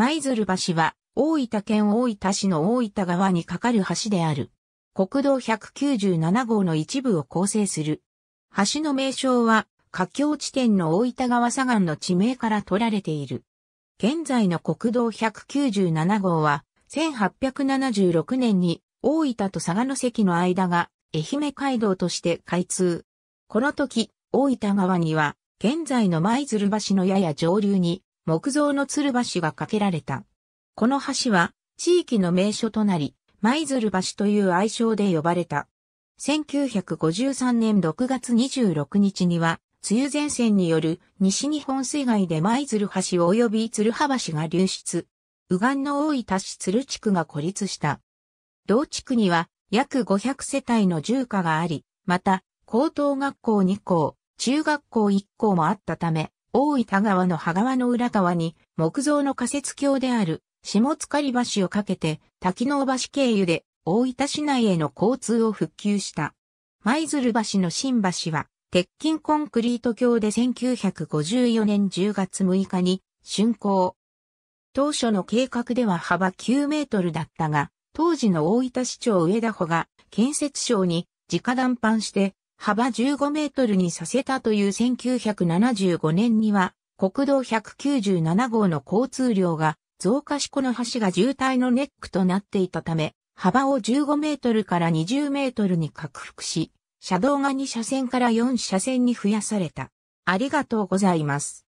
舞鶴橋は、大分県大分市の大分川に架かる橋である。国道197号の一部を構成する。橋の名称は、架橋地点の大分川左岸の地名から取られている。現在の国道197号は、1876年に大分と佐賀の関の間が愛媛街道として開通。この時、大分川には、現在の舞鶴橋のやや上流に、木造の鶴橋が架けられた。この橋は地域の名所となり、舞鶴橋という愛称で呼ばれた。1953年6月26日には、梅雨前線による西日本水害で舞鶴橋及び鶴葉橋が流出。右岸の多い多市鶴地区が孤立した。同地区には約500世帯の住家があり、また、高等学校2校、中学校1校もあったため、大分川の羽川の裏側に木造の仮設橋である下塚り橋をかけて滝の橋経由で大分市内への交通を復旧した。舞鶴橋の新橋は鉄筋コンクリート橋で1954年10月6日に竣工。当初の計画では幅9メートルだったが、当時の大分市長上田穂が建設省に直談判して幅15メートルにさせたという1975年には、国道197号の交通量が増加しこの橋が渋滞のネックとなっていたため、幅を15メートルから20メートルに拡幅し、車道が2車線から4車線に増やされた。ありがとうございます。